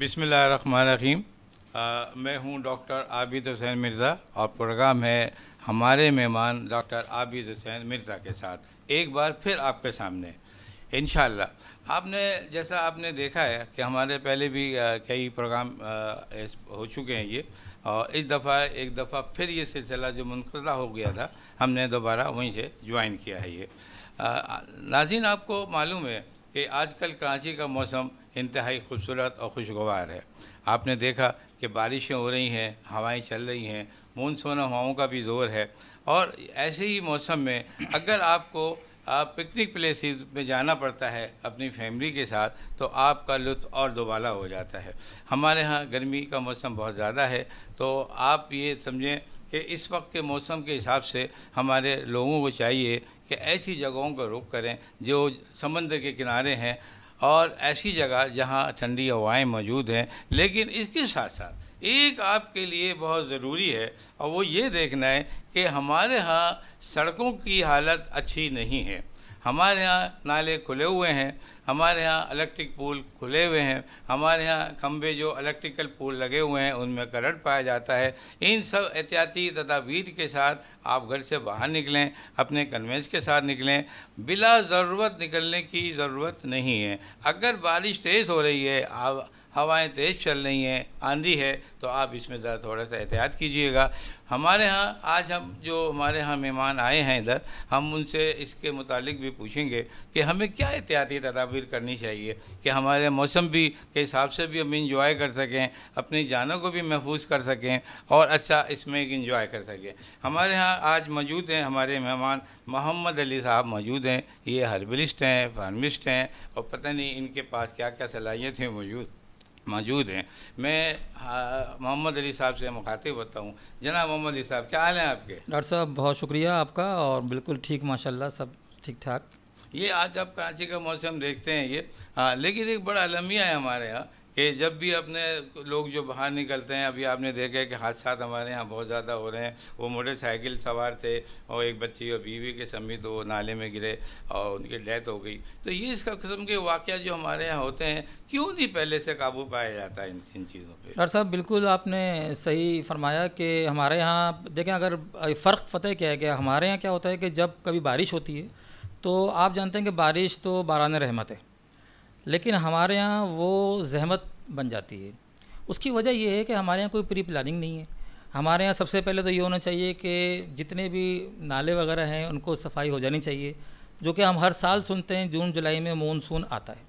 बिसमीम मैं हूं डॉक्टर आबिद हुसैन मिर्ज़ा और प्रोग्राम है हमारे मेहमान डॉक्टर आबिद हुसैन मिर्ज़ा के साथ एक बार फिर आपके सामने इन आपने जैसा आपने देखा है कि हमारे पहले भी कई प्रोग्राम हो चुके हैं ये और इस दफ़ा एक दफ़ा फिर ये सिलसिला जो मुनखला हो गया था हमने दोबारा वहीं से ज्वाइन किया है ये नाजिन आपको मालूम है कि आजकल कराची का मौसम इंतहाई खूबसूरत और खुशगवार है आपने देखा कि बारिशें हो रही हैं हवाएं चल रही हैं मानसून हवाओं का भी ज़ोर है और ऐसे ही मौसम में अगर आपको आप पिकनिक प्लेसेस में जाना पड़ता है अपनी फैमिली के साथ तो आपका लुत्फ़ और दोबाला हो जाता है हमारे यहाँ गर्मी का मौसम बहुत ज़्यादा है तो आप ये समझें कि इस वक्त के मौसम के हिसाब से हमारे लोगों को चाहिए कि ऐसी जगहों का रुख करें जो समंदर के किनारे हैं और ऐसी जगह जहाँ ठंडी हवाएं मौजूद हैं लेकिन इसके साथ साथ एक आपके लिए बहुत ज़रूरी है और वो ये देखना है कि हमारे यहाँ सड़कों की हालत अच्छी नहीं है हमारे यहाँ नाले खुले हुए हैं हमारे यहाँ इलेक्ट्रिक पोल खुले हुए हैं हमारे यहाँ खम्भे जो इलेक्ट्रिकल पोल लगे हुए हैं उनमें करंट पाया जाता है इन सब एहतियाती तदाबीर के साथ आप घर से बाहर निकलें अपने कन्वेंस के साथ निकलें बिला ज़रूरत निकलने की ज़रूरत नहीं है अगर बारिश तेज़ हो रही है आप हवाएं तेज़ चल रही हैं आंधी है तो आप इसमें ज़रा थोड़ा सा एहतियात कीजिएगा हमारे यहाँ आज हम जो हमारे यहाँ मेहमान आए हैं इधर हम उनसे इसके मुतालिक भी पूछेंगे कि हमें क्या एहतियाती तदाबीर करनी चाहिए कि हमारे मौसम भी के हिसाब से भी हम इंजॉय कर सकें अपनी जानों को भी महफूज कर सकें और अच्छा इसमें इंजॉय कर सकें हमारे यहाँ आज मौजूद हैं हमारे मेहमान मोहम्मद अली साहब मौजूद हैं ये हर्बलिस्ट हैं फार्मिस्ट हैं और पता नहीं इनके पास क्या क्या सलाहियत हैं मौजूद मौजूद हैं मैं मोहम्मद अली साहब से मुखातिब होता हूँ जना मोहम्मद अली साहब क्या हाल हैं आपके डॉक्टर साहब बहुत शुक्रिया आपका और बिल्कुल ठीक माशाल्लाह सब ठीक ठाक ये आज आप कराची का मौसम देखते हैं ये हाँ लेकिन एक बड़ा अलमिया है हमारे यहाँ कि जब भी अपने लोग जो बाहर निकलते हैं अभी आपने देखा कि हादसा हमारे यहाँ बहुत ज़्यादा हो रहे हैं वो मोटरसाइकिल सवार थे और एक बच्ची और बीवी के समीत वो नाले में गिरे और उनकी डेथ हो गई तो ये इस कस्म के वाक़ जो हमारे यहाँ होते हैं क्यों नहीं पहले से काबू पाया जाता है इन इन चीज़ों पर डॉक्टर साहब बिल्कुल आपने सही फरमाया कि हमारे यहाँ देखें अगर फ़र्क फतेह क्या है कि हमारे यहाँ क्या होता है कि जब कभी बारिश होती है तो आप जानते हैं कि बारिश तो बारान रहमत है लेकिन हमारे यहाँ वो जहमत बन जाती है उसकी वजह यह है कि हमारे यहाँ कोई प्री प्लानिंग नहीं है हमारे यहाँ सबसे पहले तो ये होना चाहिए कि जितने भी नाले वगैरह हैं उनको सफाई हो जानी चाहिए जो कि हम हर साल सुनते हैं जून जुलाई में मानसून आता है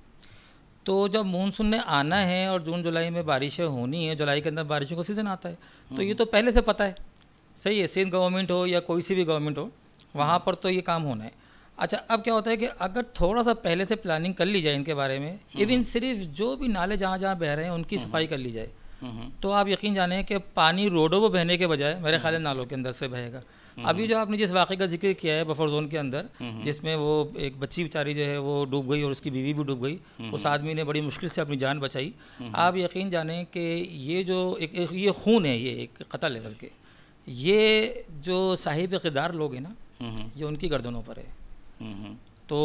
तो जब मानसून ने आना है और जून जुलाई में बारिशें होनी है जुलाई के अंदर बारिशों का सीज़न आता है तो हम्म। ये तो पहले से पता है सही है सिंध गवर्नमेंट हो या कोई सी भी गवर्नमेंट हो वहाँ पर तो ये काम होना है अच्छा अब क्या होता है कि अगर थोड़ा सा पहले से प्लानिंग कर ली जाए इनके बारे में इवन हम्म। सिर्फ जो भी नाले जहाँ जहाँ बह रहे हैं उनकी हम्म। सफाई कर ली जाए हम्म। तो आप यकीन जाने कि पानी रोडों पर बहने के बजाय मेरे ख्याल नालों के अंदर से बहेगा अभी जो आपने जिस वाक़े का जिक्र किया है बफर जोन के अंदर जिसमें वो एक बच्ची बेचारी जो है वो डूब गई और उसकी बीवी भी डूब गई उस आदमी ने बड़ी मुश्किल से अपनी जान बचाई आप यकीन जाने कि ये जो एक, एक ये खून है ये एक कतल है बल्कि ये जो साहिब किरदार लोग हैं ना ये उनकी गर्दनों पर है तो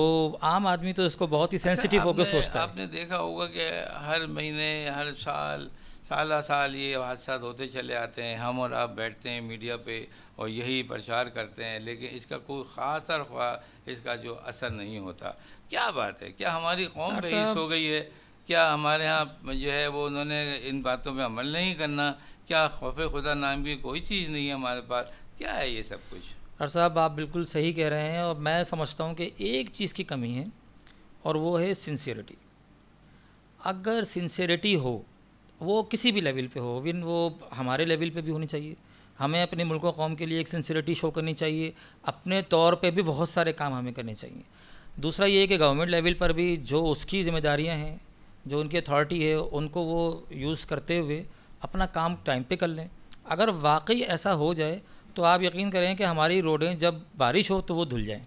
आम आदमी तो इसको बहुत ही सेंसिटिव अच्छा, होकर सोचता है आपने देखा होगा कि हर महीने हर साल साल साल ये हादसा होते चले आते हैं हम और आप बैठते हैं मीडिया पे और यही प्रचार करते हैं लेकिन इसका कोई ख़ास तरफा इसका जो असर नहीं होता क्या बात है क्या हमारी कौम बेस हो गई है क्या हमारे यहाँ जो है वो उन्होंने इन बातों पे अमल नहीं करना क्या खौफ खुदा नाम की कोई चीज़ नहीं है हमारे पास क्या है ये सब कुछ डॉक्टर साहब आप बिल्कुल सही कह रहे हैं और मैं समझता हूँ कि एक चीज़ की कमी है और वो है सिंसियरिटी अगर सिंसियरिटी हो वो किसी भी लेवल पे हो विन वो हमारे लेवल पे भी होनी चाहिए हमें अपने मुल्क और कौम के लिए एक सिंसियरिटी शो करनी चाहिए अपने तौर पे भी बहुत सारे काम हमें करने चाहिए दूसरा ये है कि गवर्नमेंट लेवल पर भी जो उसकी जिम्मेदारियाँ हैं जो उनकी अथॉरिटी है उनको वो यूज़ करते हुए अपना काम टाइम पर कर लें अगर वाकई ऐसा हो जाए तो आप यकीन करें कि हमारी रोडें जब बारिश हो तो वो धुल जाएँ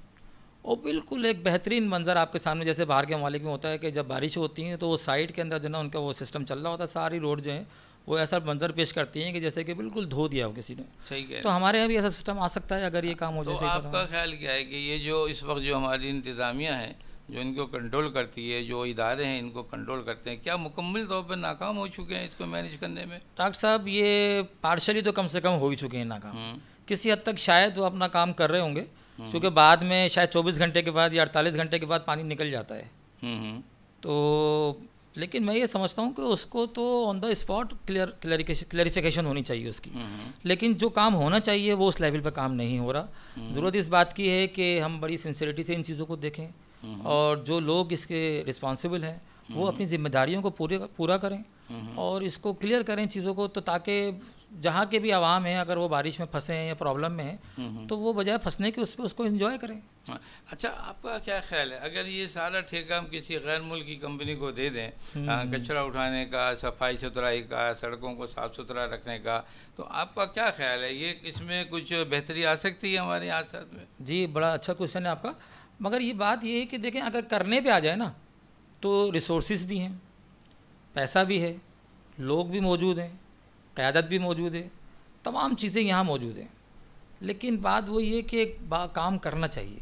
और बिल्कुल एक बेहतरीन मंज़र आपके सामने जैसे बाहर के ममालिक में होता है कि जब बारिश होती है तो वो साइड के अंदर जो ना उनका वो सिस्टम चल रहा होता है सारी रोड जो है वो ऐसा मंजर पेश करती हैं कि जैसे कि बिल्कुल धो दिया हो किसी ने सही है तो हमारे यहाँ भी ऐसा सिस्टम आ सकता है अगर ये काम हो तो आपका ख्याल क्या है कि ये जो इस वक्त जो हमारी इंतज़ामिया है जो इनको कंट्रोल करती है जो इदारे हैं इनको कंट्रोल करते हैं क्या मुकम्मल तौर पर नाकाम हो चुके हैं इसको मैनेज करने में डॉक्टर साहब ये पार्शली तो कम से कम हो ही चुके हैं नाकाम हम्म। किसी हद तक शायद वो अपना काम कर रहे होंगे क्योंकि बाद में शायद 24 घंटे के बाद या 48 घंटे के बाद पानी निकल जाता है हम्म, हम्म। तो लेकिन मैं ये समझता हूँ कि उसको तो on the spot clear clarification होनी चाहिए उसकी हम्म, लेकिन जो काम होना चाहिए वो उस लेवल पर काम नहीं हो रहा ज़रूरत इस बात की है कि हम बड़ी सिंसेरिटी से इन चीज़ों को देखें और जो लोग इसके रिस्पॉन्सिबल हैं वो अपनी जिम्मेदारियों को पूरे पूरा करें और इसको क्लियर करें चीज़ों को तो ताकि जहाँ के भी आवाम हैं अगर वो बारिश में फंसे हैं या प्रॉब्लम में हैं तो वो बजाय फंसने के उस पर उसको इन्जॉय करें हाँ। अच्छा आपका क्या ख्याल है अगर ये सारा ठेका हम किसी गैर मुल्क कंपनी को दे दें हम्म। कचरा उठाने का सफाई सुथराई का सड़कों को साफ़ सुथरा रखने का तो आपका क्या ख्याल है ये इसमें कुछ बेहतरी आ सकती है हमारे यहाँ में जी बड़ा अच्छा क्वेश्चन है आपका मगर ये बात ये है कि देखें अगर करने पर आ जाए ना तो रिसोर्स भी हैं पैसा भी है लोग भी मौजूद हैं क़्यादत भी मौजूद है तमाम चीज़ें यहाँ मौजूद हैं लेकिन बात वो ये कि एक काम करना चाहिए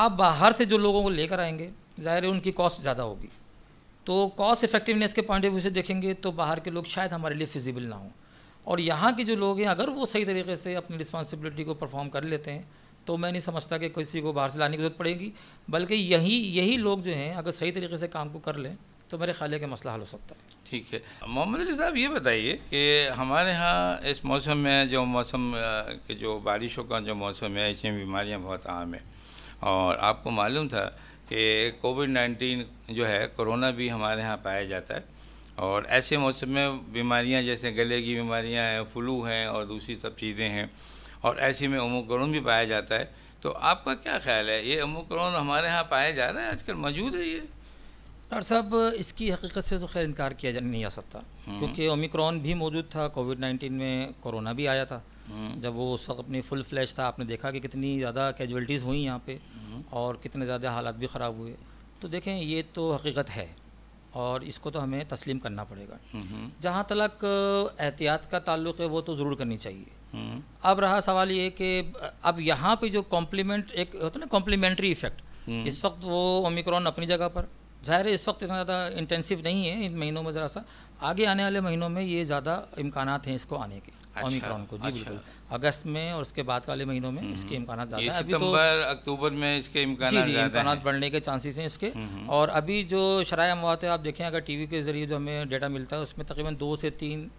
आप बाहर से जो लोगों को लेकर आएंगे ज़ाहिर है उनकी कॉस्ट ज़्यादा होगी तो कॉस्ट इफेक्टिवनेस के पॉइंट ऑफ व्यू से देखेंगे तो बाहर के लोग शायद हमारे लिए फिजिबल ना हों और यहाँ के जो लोग हैं अगर वो सही तरीके से अपनी रिस्पॉन्सिबिलिटी को परफॉर्म कर लेते हैं तो मैं नहीं समझता कि किसी को बाहर से लाने की ज़रूरत पड़ेगी बल्कि यही यही लोग जो हैं अगर सही तरीके से काम को कर लें तो मेरे ख्याल का मसला हल हो सकता है ठीक है मोहम्मद अली साहब ये बताइए कि हमारे यहाँ इस मौसम में जो मौसम के जो बारिशों का जो मौसम है इसमें बीमारियाँ बहुत आम है और आपको मालूम था कि कोविड नाइन्टीन जो है कोरोना भी हमारे यहाँ पाया जाता है और ऐसे मौसम में बीमारियाँ जैसे गले की बीमारियाँ हैं फ्लू हैं और दूसरी सब चीज़ें हैं और ऐसे में ओमोक्रोन भी पाया जाता है तो आपका क्या ख्याल है ये ओमोक्रोन हमारे यहाँ पाया जा रहा है आजकल मौजूद है ये डॉक्टर साहब इसकी हकीकत से तो खैर इनकार किया जा नहीं आ सकता हम्म। क्योंकि ओमिक्रॉन भी मौजूद था कोविड नाइन्टीन में कोरोना भी आया था हम्म। जब वो उस वक्त अपनी फुल फ्लैश था आपने देखा कि कितनी ज़्यादा कैजुअलिटीज़ हुई यहाँ पे हम्म। और कितने ज़्यादा हालात भी ख़राब हुए तो देखें ये तो हकीकत है और इसको तो हमें तस्लीम करना पड़ेगा जहाँ तलक एहतियात का ताल्लुक है वो तो ज़रूर करनी चाहिए अब रहा सवाल ये कि अब यहाँ पे जो कॉम्प्लीमेंट एक होता है ना कॉम्प्लीमेंट्री इफ़ेक्ट इस वक्त वो ओमिक्रॉन अपनी जगह पर ज़ाहिर है इस वक्त इतना ज़्यादा इंटेंसिव नहीं है इन महीनों में ज़रा सा आगे आने वाले महीनों में ये ज़्यादा इम्कान हैं इसको आने के ओमिक्रॉन अच्छा, को जी अच्छा। बिल्कुल अगस्त में और उसके बाद वाले महीनों में इसके हम्म। इम्कान ज़्यादा तो- सितंबर तो, अक्टूबर में इसके इम्कान जी जी इम्कान बढ़ने के चांसेस हैं इसके हम्म। और अभी जो शराय मवाद है आप देखें अगर टी वी के ज़रिए जो हमें डेटा मिलता है उसमें तकरीबन दो से तीन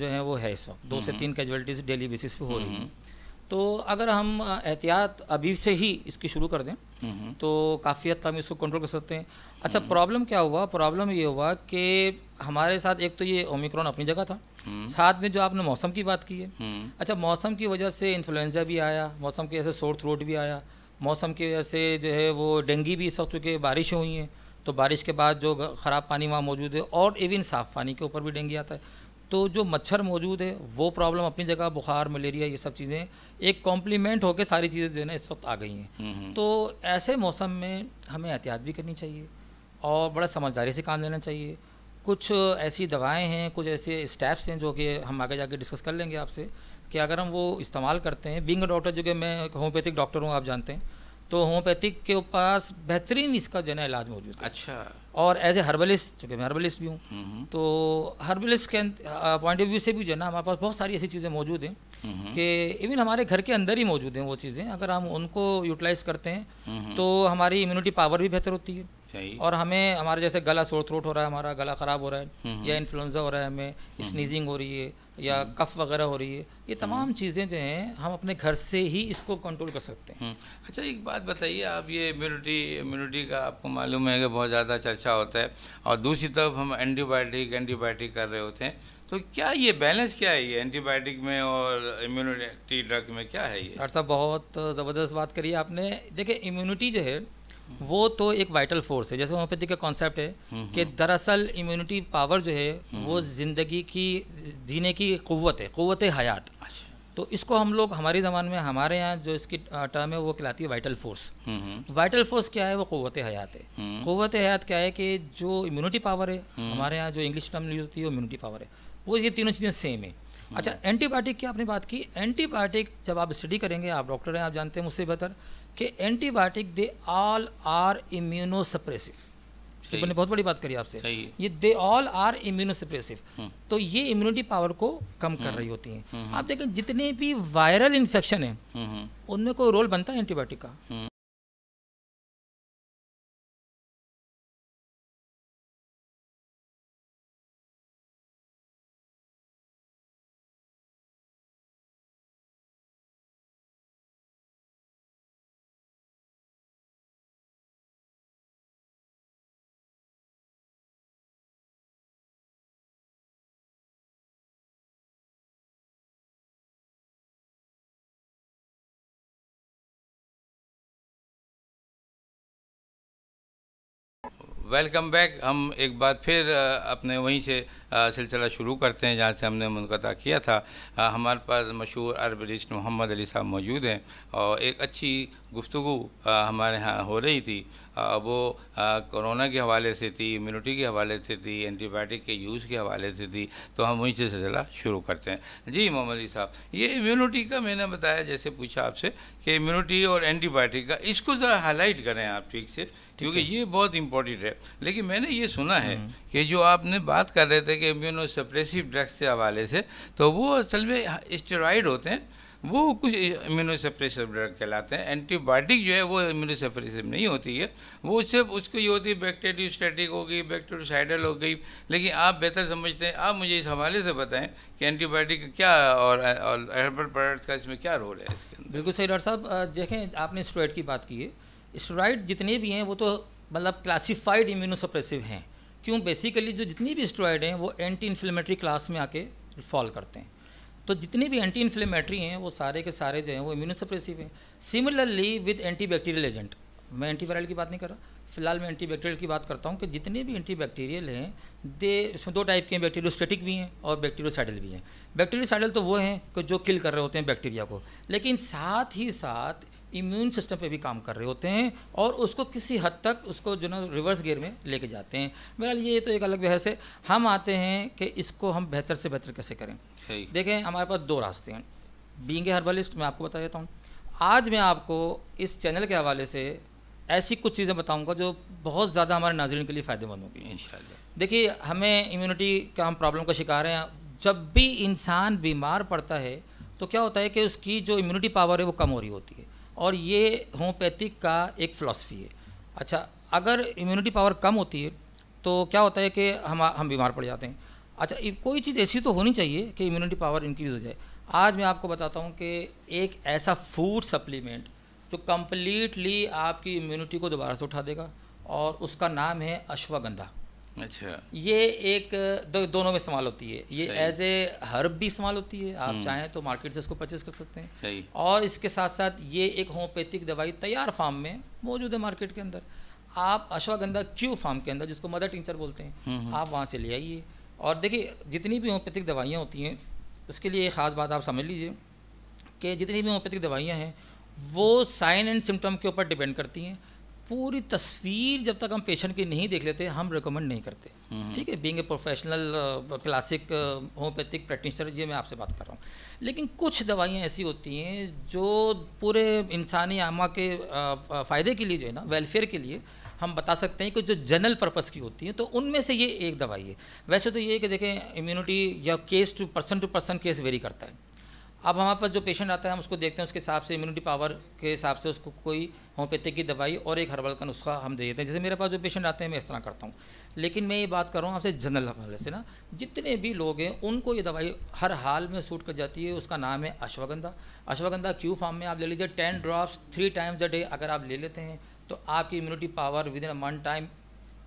जो है वो है इस वक्त दो से हम्म। तीन कैजुअलिटीज़ डेली बेसिस पे हो रही हैं तो अगर हम एहतियात अभी से ही इसकी शुरू कर दें हम्म। तो काफ़ी हद तक हम इसको कंट्रोल कर सकते हैं अच्छा प्रॉब्लम हम्म। क्या हुआ प्रॉब्लम ये हुआ कि हमारे साथ एक तो ये ओमिक्रॉन अपनी जगह था हम्म। साथ में जो आपने मौसम की बात की है अच्छा मौसम की वजह से इन्फ्लुएंजा भी आया मौसम की वजह से शोर थ्रोट भी आया मौसम की वजह से जो है वो डेंगी भी इस वक्त चूँकि बारिशें हुई हैं तो बारिश के बाद जो ख़राब पानी वहाँ मौजूद है और इवन साफ़ पानी के ऊपर भी डेंगी आता है तो जो मच्छर मौजूद है वो प्रॉब्लम अपनी जगह बुखार मलेरिया ये सब चीज़ें एक कॉम्प्लीमेंट होकर सारी चीज़ें जो है ना इस वक्त आ गई हैं हम्म, हम्म। तो ऐसे मौसम में हमें एहतियात भी करनी चाहिए और बड़ा समझदारी से काम लेना चाहिए कुछ ऐसी दवाएं हैं कुछ ऐसे स्टेप्स हैं जो कि हम आगे जाके डिस्कस कर लेंगे आपसे कि अगर हम वो इस्तेमाल करते हैं बिंग डॉक्टर जो कि मैं होम्योपैथिक डॉक्टर हूँ आप जानते हैं तो होम्योपैथिक के पास बेहतरीन इसका जो है इलाज मौजूद है अच्छा और एज ए हर्बलिस्ट चूँकि मैं हर्बलिस्ट भी हूँ तो हर्बलिस्ट के पॉइंट ऑफ व्यू से भी जो है ना हमारे पास बहुत सारी ऐसी चीज़ें मौजूद हैं कि इवन हमारे घर के अंदर ही मौजूद हैं वो चीज़ें अगर हम उनको यूटिलाइज करते हैं तो हमारी इम्यूनिटी पावर भी बेहतर होती है और हमें हमारे जैसे गला सोर थ्रोट हो रहा है हमारा गला ख़राब हो रहा है या इन्फ्लुंजा हो रहा है हमें स्नीजिंग हो रही है या कफ वगैरह हो रही है ये हम्म। तमाम चीज़ें जो हैं हम अपने घर से ही इसको कंट्रोल कर सकते हैं हम्म। अच्छा एक बात बताइए आप ये इम्यूनिटी इम्यूनिटी का आपको मालूम है कि बहुत ज़्यादा चर्चा होता है और दूसरी तरफ हम एंटीबायोटिक एंटीबायोटिक कर रहे होते हैं तो क्या ये बैलेंस क्या है ये एंटीबायोटिक में और इम्यूनिटी ड्रग में क्या है ये डॉक्टर साहब बहुत ज़बरदस्त बात करिए आपने देखिए इम्यूनिटी जो है वो तो एक वाइटल फोर्स है जैसे होम्योपैथी का कॉन्सेप्ट है हम्म, कि हम्म। दरअसल इम्यूनिटी पावर जो है हम्म, वो ज़िंदगी की जीने की क़वत है क़वत हयात अच्छा। तो इसको हम लोग हमारे ज़मान में हमारे यहाँ जो इसकी टर्म है वो कहलाती है वाइटल फोर्स वाइटल फोर्स क्या है वो क़वत हयात है क़वत हयात क्या है कि जो इम्यूनिटी पावर है हमारे यहाँ जो इंग्लिश टर्म यूज़ होती है वो इम्यूनिटी पावर है वो ये तीनों चीज़ें सेम है अच्छा एंटीबायोटिक की आपने बात की एंटीबायोटिक जब आप स्टडी करेंगे आप डॉक्टर हैं आप जानते हैं मुझसे बेहतर कि antibiotic they all are immunosuppressive Stephen ने बहुत बड़ी बात करी आपसे ये दे ऑल आर इम्यूनोसप्रेसिव तो ये इम्यूनिटी पावर को कम कर हम्म। रही होती हैं हम्म। आप देखें जितने भी वायरल इन्फेक्शन हैं हम्म। उनमें कोई रोल बनता है एंटीबायोटिक का वेलकम बैक हम एक बार फिर अपने वहीं से सिलसिला शुरू करते हैं जहाँ से हमने मुनता किया था हमारे पास मशहूर अरब रिश्त मोहम्मद अली साहब मौजूद हैं और एक अच्छी गुफ्तु हमारे यहाँ हो रही थी वो कोरोना के हवाले से थी इम्यूनिटी के हवाले से थी एंटीबायोटिक के यूज़ के हवाले से थी तो हम वहीं से सिलसिला शुरू करते हैं जी मोहम्मद अली साहब ये इम्यूनिटी का मैंने बताया जैसे पूछा आपसे कि इम्यूनिटी और एंटीबायोटिक का इसको ज़रा हाईलाइट करें आप ठीक से क्योंकि ये बहुत इम्पोर्टेंट है लेकिन मैंने ये सुना है हम्म। कि जो आपने बात कर रहे थे कि इम्यूनो सप्रेसिव ड्रग्स के हवाले से तो वो असल में स्टेरॉइड होते हैं वो कुछ सप्रेसिव ड्रग कहलाते हैं एंटीबायोटिक जो है वो सप्रेसिव नहीं होती है वो सिर्फ उसको ये होती है स्टेटिक हो गई बैक्टेरियोसाइडल हो गई लेकिन आप बेहतर समझते हैं आप मुझे इस हवाले से बताएं कि एंटीबायोटिक क्या और हर्बल प्रोडक्ट्स का इसमें क्या रोल है इसके अंदर बिल्कुल सही डॉक्टर साहब देखें आपने स्टेरॉइड की बात की है स्टोराइड जितने भी हैं वो तो मतलब क्लासिफाइड इम्यूनोसप्रेसिव हैं क्यों बेसिकली जो जितनी भी स्टोराइड हैं वो एंटी इन्फ्लेमेटरी क्लास में आके फॉल करते हैं तो जितने भी एंटी इन्फ्लेमेटरी हैं वो सारे के सारे जो हैं वो इम्यूनोसप्रेसिव हैं सिमिलरली विद बैक्टीरियल एजेंट मैं एंटीवायरल की बात नहीं कर रहा फिलहाल मैं बैक्टीरियल की बात करता हूँ कि जितने भी एंटी बैक्टीरियल हैं दे इसमें दो टाइप के हैं बैक्टीरियोस्टेटिक भी हैं और बैक्टीरियोसाइडल भी हैं बैक्टीरियोसाइडल तो वो हैं कि जो किल कर रहे होते हैं बैक्टीरिया को लेकिन साथ ही साथ इम्यून सिस्टम पे भी काम कर रहे होते हैं और उसको किसी हद तक उसको जो ना रिवर्स गियर में लेके जाते हैं बहरहाल ये तो एक अलग बहस है हम आते हैं कि इसको हम बेहतर से बेहतर कैसे करें सही देखें हमारे पास दो रास्ते हैं बींग हर्बलिस्ट मैं आपको बता देता हूँ आज मैं आपको इस चैनल के हवाले से ऐसी कुछ चीज़ें बताऊँगा जो बहुत ज़्यादा हमारे नाजरन के लिए फ़ायदेमंद होगी इन देखिए हमें इम्यूनिटी का हम प्रॉब्लम का शिकार हैं जब भी इंसान बीमार पड़ता है तो क्या होता है कि उसकी जो इम्यूनिटी पावर है वो कम हो रही होती है और ये होम्योपैथिक का एक फ़िलासफ़ी है अच्छा अगर इम्यूनिटी पावर कम होती है तो क्या होता है कि हम हम बीमार पड़ जाते हैं अच्छा कोई चीज़ ऐसी तो होनी चाहिए कि इम्यूनिटी पावर इंक्रीज़ हो जाए आज मैं आपको बताता हूँ कि एक ऐसा फूड सप्लीमेंट जो कम्प्लीटली आपकी इम्यूनिटी को दोबारा से उठा देगा और उसका नाम है अश्वगंधा अच्छा ये एक दो, दोनों में इस्तेमाल होती है ये एज ए हर्ब भी इस्तेमाल होती है आप हम्म। चाहें तो मार्केट से इसको परचेज कर सकते हैं सही और इसके साथ साथ ये एक होम्योपैथिक दवाई तैयार फार्म में मौजूद है मार्केट के अंदर आप अश्वागंधा क्यू फार्म के अंदर जिसको मदर टिंचर बोलते हैं हम्म, हम्म। आप वहाँ से ले आइए और देखिए जितनी भी होम्योपैथिक दवाइयाँ होती हैं उसके लिए एक ख़ास बात आप समझ लीजिए कि जितनी भी होम्योपैथिक दवाइयाँ हैं वो साइन एंड सिम्टम के ऊपर डिपेंड करती हैं पूरी तस्वीर जब तक हम पेशेंट की नहीं देख लेते हम रिकमेंड नहीं करते हम्म, हम्म। ठीक है being a professional classic homeopathic practitioner ये मैं आपसे बात कर रहा हूँ लेकिन कुछ दवाइयाँ ऐसी होती हैं जो पूरे इंसानी आमा के uh, uh, फ़ायदे के लिए जो है ना वेलफेयर के लिए हम बता सकते हैं कि जो जनरल पर्पस की होती हैं तो उनमें से ये एक दवाई है वैसे तो ये कि देखें इम्यूनिटी या case to person to person case vary करता है अब हमारे पास जो पेशेंट आता है हम उसको देखते हैं उसके हिसाब से इम्यूनिटी पावर के हिसाब से उसको कोई होम्योपैथिक की दवाई और एक हर्बल का नुस्खा हम दे देते हैं जैसे मेरे पास जो पेशेंट आते हैं मैं इस तरह करता हूँ लेकिन मैं ये बात कर रहा हूँ आपसे जनरल हवाले से ना जितने भी लोग हैं उनको ये दवाई हर हाल में सूट कर जाती है उसका नाम है अश्वगंधा अश्वगंधा क्यू फार्म में आप ले लीजिए ten drops three times a day अगर आप ले लेते हैं तो आपकी immunity power within a time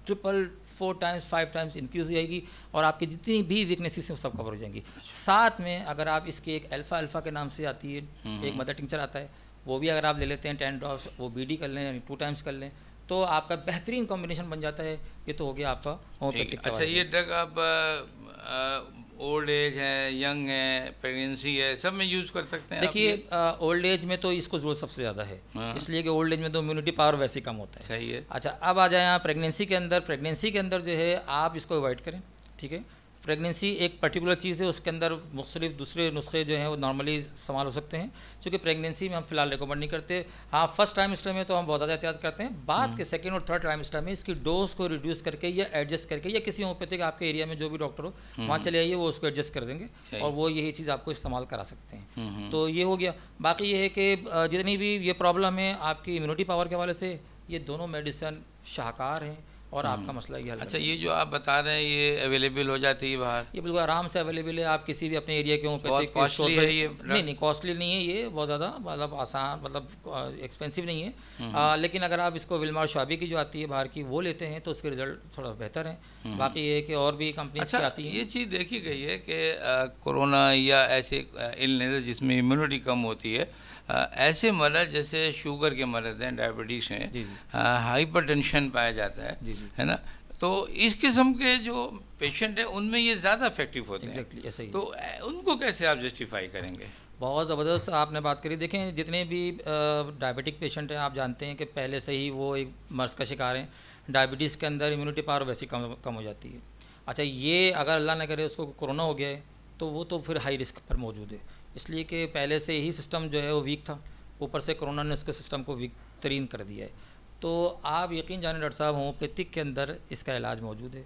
triple four times five times increase हो जाएगी और आपकी जितनी भी वीकनेसेस हैं सब कवर हो जाएंगी साथ में अगर आप इसके एक अल्फा अल्फा के नाम से आती है हम्म। एक मदर टिंचर आता है वो भी अगर आप ले लेते हैं टेन ड्रॉप्स वो बी कर लें यानी टू टाइम्स कर लें तो आपका बेहतरीन कॉम्बिनेशन बन जाता है ये तो हो गया आपका अच्छा ये ड्रग आप ओल्ड एज है यंग है प्रेगनेंसी है सब में यूज कर सकते हैं देखिए ओल्ड एज में तो इसको जरूरत सबसे ज़्यादा है हाँ। इसलिए कि ओल्ड एज में तो इम्यूनिटी पावर वैसे कम होता है सही है अच्छा अब आ जाए प्रेगनेंसी के अंदर प्रेगनेंसी के अंदर जो है आप इसको अवॉइड करें ठीक है प्रेगनेंसी एक पर्टिकुलर चीज़ है उसके अंदर मुख्तलिफ दूसरे नुस्खे जो हैं वो नॉर्मली इस्तेमाल हो सकते हैं चूँकि प्रेगनेंसी में हम फिलहाल रिकमेंड नहीं करते हाँ फर्स्ट टाइम स्टर में तो हम बहुत ज़्यादा एहतियात करते हैं बाद हम्म। के सेकेंड और थर्ड टाइम स्टर में इसकी डोज को रिड्यूस करके या एडजस्ट करके या किसी होम्योपैथिक आपके एरिया में जो भी डॉक्टर हो हम्म। वहाँ चले आइए वो उसको एडजस्ट कर देंगे और वो यही चीज़ आपको इस्तेमाल करा सकते हैं हम्म, तो ये हो गया बाकी ये है कि जितनी भी ये प्रॉब्लम है आपकी इम्यूनिटी पावर के हवाले से ये दोनों मेडिसन शाहकार हैं और हम्म। आपका मसला ये हल अच्छा ये जो आप बता रहे हैं ये अवेलेबल हो जाती है बाहर ये बिल्कुल आराम से अवेलेबल है आप किसी भी अपने एरिया के ऊपर कॉस्टली है ये नहीं नहीं कॉस्टली नहीं है ये बहुत ज़्यादा मतलब आसान मतलब एक्सपेंसिव नहीं है आ, हम्म। लेकिन अगर आप इसको विलमार शाबी की जो आती है बाहर की वो लेते हैं तो उसके रिजल्ट थोड़ा बेहतर है हम्म। बाकी ये कि और भी कंपनी अच्छा, आती है ये चीज़ देखी गई है कि कोरोना या ऐसे इलनेस जिसमें इम्यूनिटी कम होती है ऐसे मरद जैसे शुगर के मरद हैं डायबिटीज़ हैं टेंशन पाया जाता है है ना तो इस किस्म के जो पेशेंट हैं उनमें ये ज़्यादा इफेक्टिव होते exactly, हैं ऐसा ही तो उनको कैसे आप जस्टिफाई करेंगे बहुत ज़बरदस्त आपने बात करी देखें जितने भी डायबिटिक पेशेंट हैं आप जानते हैं कि पहले से ही वो एक मर्ज का शिकार हैं डायबिटीज़ के अंदर इम्यूनिटी पावर वैसी कम कम हो जाती है अच्छा ये अगर अल्लाह ना करे उसको कोरोना हो गया है तो वो तो फिर हाई रिस्क पर मौजूद है इसलिए कि पहले से ही सिस्टम जो है वो वीक था ऊपर से कोरोना ने उसके सिस्टम को वीक तरीन कर दिया है तो आप यकीन जाने डॉक्टर साहब होम्योपैथिक के अंदर इसका इलाज मौजूद है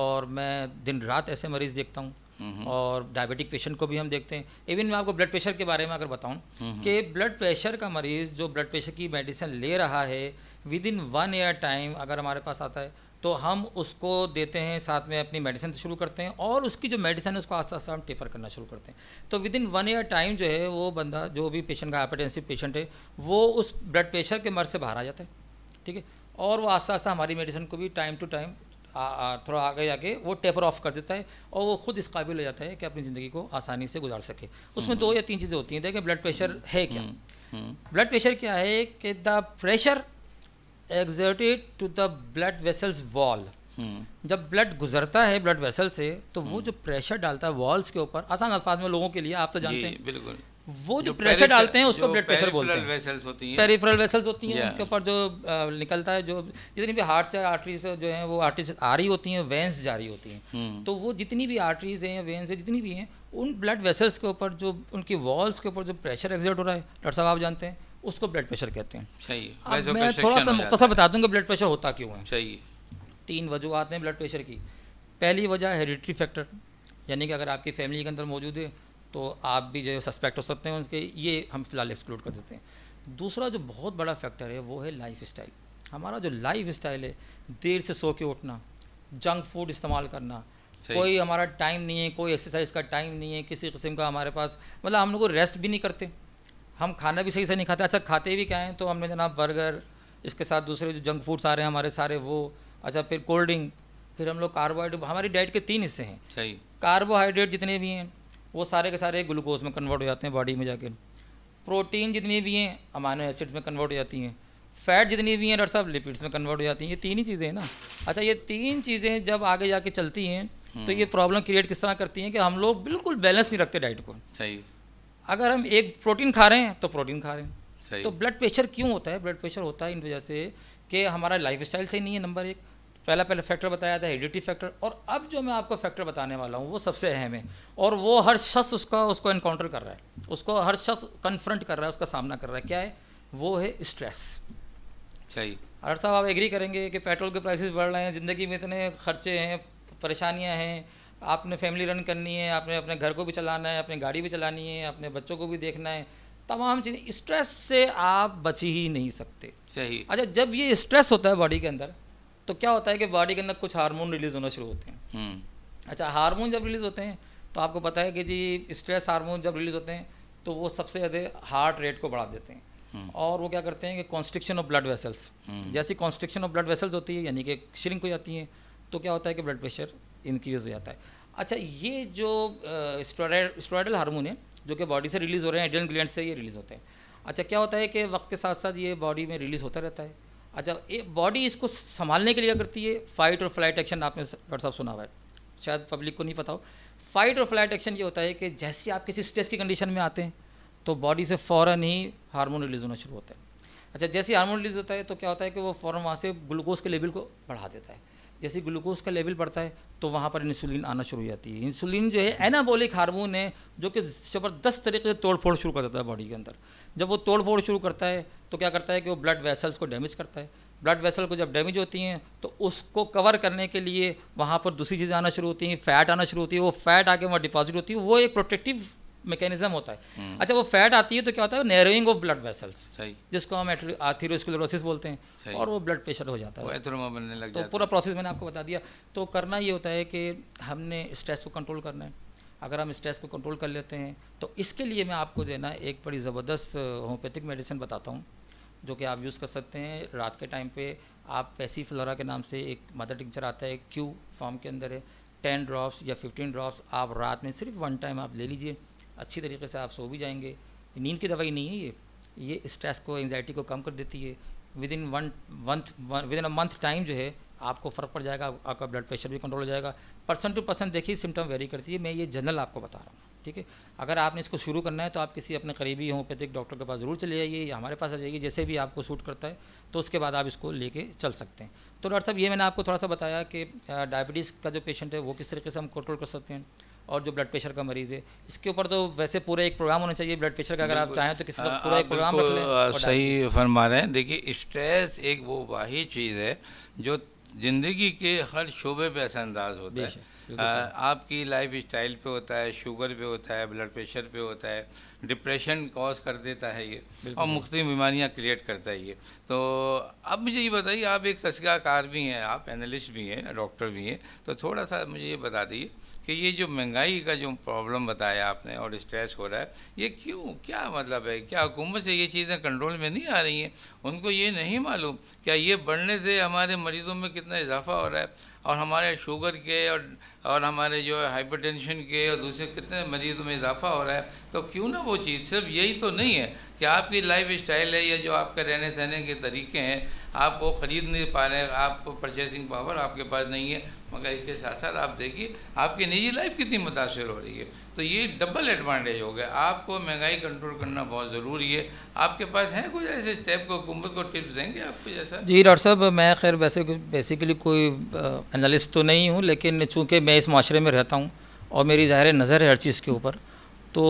और मैं दिन रात ऐसे मरीज़ देखता हूँ हम्म। और डायबिटिक पेशेंट को भी हम देखते हैं इवन मैं आपको ब्लड प्रेशर के बारे में अगर बताऊं हम्म, हम्म। कि ब्लड प्रेशर का मरीज़ जो ब्लड प्रेशर की मेडिसिन ले रहा है within one year time अगर हमारे पास आता है तो हम उसको देते हैं साथ में अपनी मेडिसिन शुरू करते हैं और उसकी जो मेडिसिन है उसको आस्ता आस्ता हम टेपर करना शुरू करते हैं तो within one year time जो है वो बंदा जो भी पेशेंट का हाइपरटेंसिव पेशेंट है वो उस ब्लड प्रेशर के मर से बाहर आ जाता है ठीक है और वो आस्ता आस्ता हमारी मेडिसिन को भी टाइम टू टाइम थोड़ा आगे जाके वो टेपर ऑफ कर देता है और वो खुद इस काबिल हो जाता है कि अपनी ज़िंदगी को आसानी से गुजार सके उसमें दो या तीन चीज़ें होती हैं देखें ब्लड प्रेशर है क्या ब्लड हम्म, प्रेशर हम्म। क्या है कि the pressure exerted to the blood vessels wall जब ब्लड गुजरता है ब्लड वेसल से तो वो hmm. जो प्रेशर डालता है वॉल्स के ऊपर आसान अल्फाज में लोगों के लिए आप तो जानते हैं बिल्कुल वो जो, जो प्रेशर डालते हैं उसको ब्लड प्रेशर बोलते हैं पेरिफेरल वेसल्स होती हैं उनके ऊपर जो निकलता है जो जितनी भी हार्ट से आर्टरी से जो है वो आर्टरी से आ रही होती हैं वेंस जा रही होती हैं hmm. तो वो जितनी भी आर्टरीज हैं वेंस है जितनी भी हैं उन ब्लड वेसल्स के ऊपर जो उनकी वॉल्स के ऊपर जो प्रेशर एग्जर्ट हो रहा है डॉक्टर साहब आप जानते हैं उसको ब्लड प्रेशर कहते हैं सही है। अब मैं थोड़ा सा मुख्तर बता दूँ कि ब्लड प्रेशर होता क्यों है सही है। तीन वजूहत हैं ब्लड प्रेशर की पहली वजह हेरिटरी फैक्टर यानी कि अगर आपकी फैमिली के अंदर मौजूद है तो आप भी जो सस्पेक्ट हो सकते हैं उनके ये हम फिलहाल एक्सक्लूड कर देते हैं दूसरा जो बहुत बड़ा फैक्टर है वो है लाइफ स्टाइल हमारा जो लाइफ स्टाइल है देर से सो के उठना जंक फूड इस्तेमाल करना कोई हमारा टाइम नहीं है कोई एक्सरसाइज का टाइम नहीं है किसी किस्म का हमारे पास मतलब हम लोग रेस्ट भी नहीं करते हम खाना भी सही से नहीं खाते अच्छा खाते भी क्या हैं तो हमने जनाब बर्गर इसके साथ दूसरे जो जंक फूड्स आ रहे हैं हमारे सारे वो अच्छा फिर कोल्ड ड्रिंक फिर हम लोग कार्बोहाइड्रेट हमारी डाइट के तीन हिस्से हैं सही कार्बोहाइड्रेट जितने भी हैं वो सारे के सारे ग्लूकोज में कन्वर्ट हो जाते हैं बॉडी में जाके प्रोटीन जितनी भी हैं अमानो एसिड्स में कन्वर्ट हो जाती हैं फैट जितनी भी हैं डॉक्टर साहब लिपिड्स में कन्वर्ट हो जाती हैं ये तीन ही चीज़ें हैं ना अच्छा ये तीन चीज़ें जब आगे जाके चलती हैं तो हम्म। ये प्रॉब्लम क्रिएट किस तरह करती हैं कि हम लोग बिल्कुल बैलेंस नहीं रखते डाइट को सही अगर हम एक प्रोटीन खा रहे हैं तो प्रोटीन खा रहे हैं सही तो ब्लड प्रेशर क्यों होता है ब्लड प्रेशर होता है इन वजह से कि हमारा लाइफ स्टाइल सही नहीं है नंबर एक पहला पहला फैक्टर बताया था हेडिटी फैक्टर और अब जो मैं आपको फैक्टर बताने वाला हूँ वो सबसे अहम है और वो हर शख्स उसका उसको इनकाउंटर कर रहा है उसको हर शख्स कन्फ्रंट कर रहा है उसका सामना कर रहा है क्या है वो है स्ट्रेस सही अर साहब आप एग्री करेंगे कि पेट्रोल के प्राइसेस बढ़ रहे हैं ज़िंदगी में इतने खर्चे हैं परेशानियाँ हैं आपने फैमिली रन करनी है आपने अपने घर को भी चलाना है अपनी गाड़ी भी चलानी है अपने बच्चों को भी देखना है तमाम चीज़ें स्ट्रेस से आप बच ही नहीं सकते सही अच्छा जब ये स्ट्रेस होता है बॉडी के अंदर तो क्या होता है कि बॉडी के अंदर कुछ हार्मोन रिलीज होना शुरू होते हैं हम्म। अच्छा हार्मोन जब रिलीज़ होते हैं तो आपको पता है कि जी स्ट्रेस हार्मोन जब रिलीज़ होते हैं तो वो सबसे ज़्यादा हार्ट रेट को बढ़ा देते हैं हम्म। और वो क्या करते हैं कि कॉन्स्ट्रिक्शन ऑफ ब्लड वेसल्स जैसी कॉन्स्ट्रिक्शन ऑफ ब्लड वेसल्स होती है यानी कि श्रिंक हो जाती हैं तो क्या होता है कि ब्लड प्रेशर इंक्रीज़ हो जाता है अच्छा ये जो स्टोराइडल हार्मोन है जो कि बॉडी से रिलीज़ हो रहे हैं एडल ग्लैंड से ये रिलीज़ होते हैं अच्छा क्या होता है कि वक्त के साथ साथ ये बॉडी में रिलीज़ होता रहता है अच्छा ये बॉडी इसको संभालने के लिए करती है फाइट और फ्लाइट एक्शन आपने डॉक्टर साहब सुना हुआ है शायद पब्लिक को नहीं पता हो फाइट और फ्लाइट एक्शन ये होता है कि जैसे आप किसी स्ट्रेस की कंडीशन में आते हैं तो बॉडी से फ़ौर ही हार्मोन रिलीज़ होना शुरू होता है अच्छा जैसे हार्मोन रिलीज़ होता है तो क्या होता है कि वो फ़ौरन वहाँ से ग्लूकोज के लेवल को बढ़ा देता है जैसे ग्लूकोज का लेवल बढ़ता है तो वहाँ पर इंसुलिन आना शुरू हो जाती है इंसुलिन जो है एनाबोलिक हार्मोन है जो कि ज़बरदस्त तरीके से तोड़ फोड़ शुरू कर देता है बॉडी के अंदर जब वो तोड़फोड़ फोड़ शुरू करता है तो क्या करता है कि वो ब्लड वेसल्स को डैमेज करता है ब्लड वेसल को जब डैमेज होती हैं तो उसको कवर करने के लिए वहाँ पर दूसरी चीज़ें आना शुरू होती हैं फैट आना शुरू होती है वो फैट आके वहाँ डिपॉजिट होती है वो एक प्रोटेक्टिव मैकेनिज्म होता है हम्म। अच्छा वो फैट आती है तो क्या होता है नैरोइंग ऑफ ब्लड वेसल्स सही जिसको हम आथीरोस्क्लेरोसिस बोलते हैं और वो ब्लड प्रेशर हो जाता है बनने लग तो पूरा प्रोसेस मैंने आपको बता दिया तो करना ये होता है कि हमने स्ट्रेस को कंट्रोल करना है अगर हम स्ट्रेस को कंट्रोल कर लेते हैं तो इसके लिए मैं आपको जो है ना एक बड़ी ज़बरदस्त होम्योपैथिक मेडिसिन बताता हूँ जो कि आप यूज़ कर सकते हैं रात के टाइम पे आप पैसी फ्लोरा के नाम से एक मदर टिक्चर आता है क्यू फॉर्म के अंदर है टेन ड्रॉप्स या फिफ्टीन ड्रॉप्स आप रात में सिर्फ वन टाइम आप ले लीजिए अच्छी तरीके से आप सो भी जाएंगे नींद की दवाई नहीं है ये ये स्ट्रेस को एंगजाइटी को कम कर देती है within one month within a month time जो है आपको फ़र्क पड़ जाएगा आपका ब्लड प्रेशर भी कंट्रोल हो जाएगा पर्सन टू पर्सन देखिए सिम्टम वेरी करती है मैं ये जनरल आपको बता रहा हूँ ठीक है अगर आपने इसको शुरू करना है तो आप किसी अपने करीबी होम्योपैथिक डॉक्टर के पास ज़रूर चले जाइए या हमारे पास आ जाइए जैसे भी आपको सूट करता है तो उसके बाद आप इसको लेके चल सकते हैं तो डॉक्टर साहब ये मैंने आपको थोड़ा सा बताया कि डायबिटीज़ का जो पेशेंट है वो किस तरीके से हम कंट्रोल कर सकते हैं और जो ब्लड प्रेशर का मरीज़ है इसके ऊपर तो वैसे पूरा एक प्रोग्राम होना चाहिए ब्लड प्रेशर का अगर आप चाहें तो किसी पूरा एक प्रोग्राम सही फरमा रहे हैं देखिए स्ट्रेस एक वो वाही चीज़ है जो ज़िंदगी के हर शोबे पे असरअंदाज होता है आ, आपकी लाइफ स्टाइल पे होता है शुगर पे होता है ब्लड प्रेशर पे होता है डिप्रेशन कॉज कर देता है ये और मुख्त बीमारियां क्रिएट करता है ये तो अब मुझे ये बताइए आप एक तस्कराकार भी हैं आप एनालिस्ट भी हैं डॉक्टर भी हैं तो थोड़ा सा मुझे ये बता दीजिए कि ये जो महंगाई का जो प्रॉब्लम बताया आपने और स्ट्रेस हो रहा है ये क्यों क्या मतलब है क्या हुकूमत से ये चीज़ें कंट्रोल में नहीं आ रही हैं उनको ये नहीं मालूम क्या ये बढ़ने से हमारे मरीज़ों में कितना इजाफा हो रहा है और हमारे शुगर के और और हमारे जो है टेंशन के और दूसरे कितने मरीज़ों में इजाफा हो रहा है तो क्यों ना वो चीज़ सिर्फ यही तो नहीं है कि आपकी लाइफ स्टाइल है या जो आपके रहने सहने के तरीके हैं आप वो ख़रीद नहीं पा रहे हैं आपको परचेसिंग पावर आपके पास नहीं है मगर इसके साथ साथ आप देखिए आपकी निजी लाइफ कितनी मुतासर हो रही है तो ये डबल एडवांटेज हो गया आपको महंगाई कंट्रोल करना बहुत ज़रूरी है आपके पास हैं कुछ ऐसे स्टेप को हुकूमत को टिप्स देंगे आपको जैसा जी डॉक्टर साहब मैं खैर वैसे बेसिकली कोई एनालिस्ट तो नहीं हूँ लेकिन चूँकि मैं इस माशरे में रहता हूँ और मेरी ज़ाहिर नज़र है हर चीज़ के ऊपर तो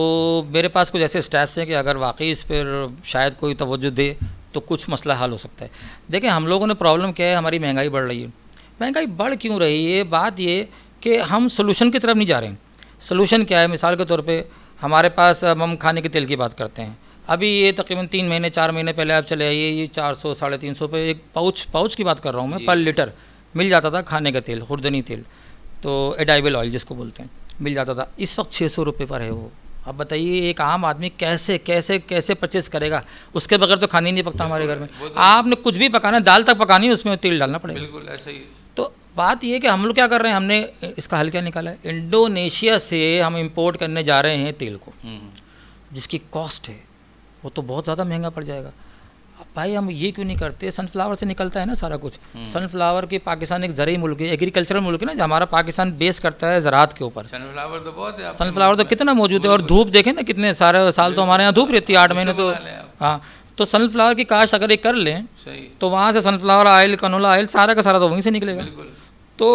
मेरे पास कुछ ऐसे स्टेप्स हैं कि अगर वाकई इस पर शायद कोई तोज्जो दे तो कुछ मसला हल हो सकता है देखें हम लोगों ने प्रॉब्लम क्या है हमारी महंगाई बढ़ रही है महंगाई बढ़ क्यों रही है बात ये कि हम सोलूशन की तरफ नहीं जा रहे हैं सोलूशन क्या है मिसाल के तौर पर हमारे पास अब हम खाने के तेल की बात करते हैं अभी ये तकरीबन तीन महीने चार महीने पहले आप चले आइए ये चार सौ साढ़े तीन सौ पे एक पाउच पाउच की बात कर रहा हूँ मैं पर लीटर मिल जाता था खाने का तेल खुरदनी तेल तो एडाइबल ऑयल जिसको बोलते हैं मिल जाता था इस वक्त छः सौ रुपये पर है वो अब बताइए एक आम आदमी कैसे कैसे कैसे परचेस करेगा उसके बगैर तो खाना ही नहीं पकता हमारे घर में तो आपने कुछ भी पकाना दाल तक पकानी है उसमें तेल डालना पड़ेगा बिल्कुल ऐसे ही तो बात यह कि हम लोग क्या कर रहे हैं हमने इसका हल क्या निकाला है इंडोनेशिया से हम इम्पोर्ट करने जा रहे हैं तेल को हम्म। जिसकी कॉस्ट है वो तो बहुत ज़्यादा महंगा पड़ जाएगा भाई हम ये क्यों नहीं करते सनफ्लावर से निकलता है ना सारा कुछ सनफ्लावर हम्म। के पाकिस्तान एक जरिए मुल्क है एग्रीकल्चरल मुल्क है ना हमारा पाकिस्तान बेस करता है ज़रात के ऊपर सनफ्लावर तो बहुत है सनफ्लावर तो कितना मौजूद है और धूप देखें ना कितने सारे साल तो हमारे यहाँ धूप रहती है आठ महीने तो हाँ तो सनफ्लावर की काश अगर ये कर लें तो वहाँ से सनफ्लावर ऑयल कनोला ऑयल सारा का सारा तो वहीं से निकलेगा तो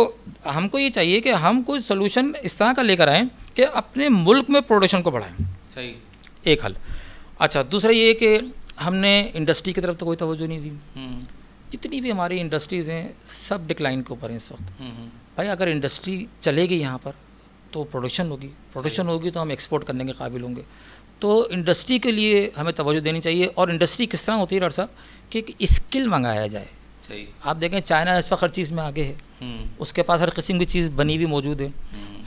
हमको ये चाहिए कि हम कुछ सोल्यूशन इस तरह का लेकर आए कि अपने मुल्क में प्रोडक्शन को बढ़ाएँ सही एक हल अच्छा दूसरा ये कि हमने इंडस्ट्री की तरफ तो कोई तोज्जो नहीं दी हम्म। जितनी भी हमारी इंडस्ट्रीज़ हैं सब डिक्लाइन के ऊपर हैं इस वक्त हम्म, हम्म। भाई अगर इंडस्ट्री चलेगी यहाँ पर तो प्रोडक्शन होगी प्रोडक्शन होगी तो हम एक्सपोर्ट करने के काबिल होंगे तो इंडस्ट्री के लिए हमें तोज्जो देनी चाहिए और इंडस्ट्री किस तरह होती है डॉक्टर साहब कि एक स्किल मंगाया जाए सही आप देखें चाइना इस वक्त हर चीज़ में आगे है उसके पास हर किस्म की चीज़ बनी हुई मौजूद है